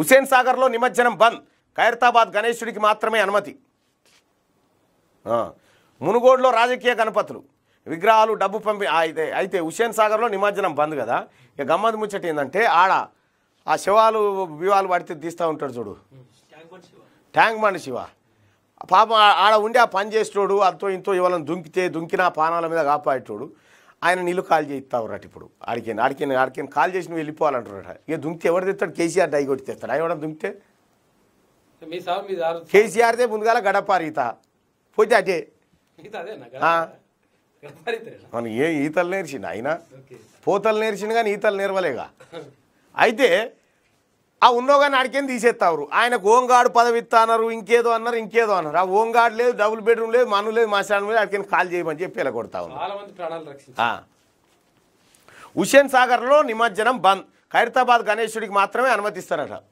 హుసేన్ సాగర్లో నిమజ్జనం బంద్ ఖైరతాబాద్ గణేశుడికి మాత్రమే అనుమతి మునుగోడులో రాజకీయ గణపతులు విగ్రహాలు డబ్బు పంపి అయితే అయితే హుసేన్ సాగర్లో నిమజ్జనం బంద్ కదా ఇక గమ్మత్ ముచ్చట ఏంటంటే ఆడ ఆ శివాలు వివాలు పడితే తీస్తూ ఉంటాడు చూడు ట్యాంక్ బండి శివ పాప ఆడ ఉండి ఆ పని చేసేటోడు అంతో ఇంతో ఇవాళ దుంకితే దుంకినా పానాల మీద కాపాడేటోడు ఆయన నీళ్ళు కాల్ చేయిస్తావురట ఇప్పుడు ఆడికేను ఆడికేను ఆడికేను కాల్ చేసి నువ్వు వెళ్ళిపోవాలంటున్నాడు ఇక దుంకితే ఎవరు తెస్తాడు కేసీఆర్ డై కొట్టి తెస్తాడు ఆయన దుంకితే కేసీఆర్దే ముందుగాల గడపారీత పోతే అటే మనం ఏ ఈతలు నేర్చిండు ఆయన పోతలు నేర్చిండు కానీ ఈతలు నేర్వలేగా అయితే ఆ ఉన్నోగాని అడికేం తీసేస్తారు ఆయనకు ఓంగాడు పదవి అన్నారు ఇంకేదో అన్నారు ఇంకేదో అన్నారు ఆ ఓంగాడు లేదు డబుల్ బెడ్రూమ్ లేదు మనం లేదు స్టాండ్ లేదు అడికేం కాల్ చేయమని చెప్పి ఇలా కొడతా ఉన్నారు హుషేన్ సాగర్లో నిమజ్జనం బంద్ ఖైరతాబాద్ గణేశుడికి మాత్రమే అనుమతిస్తారట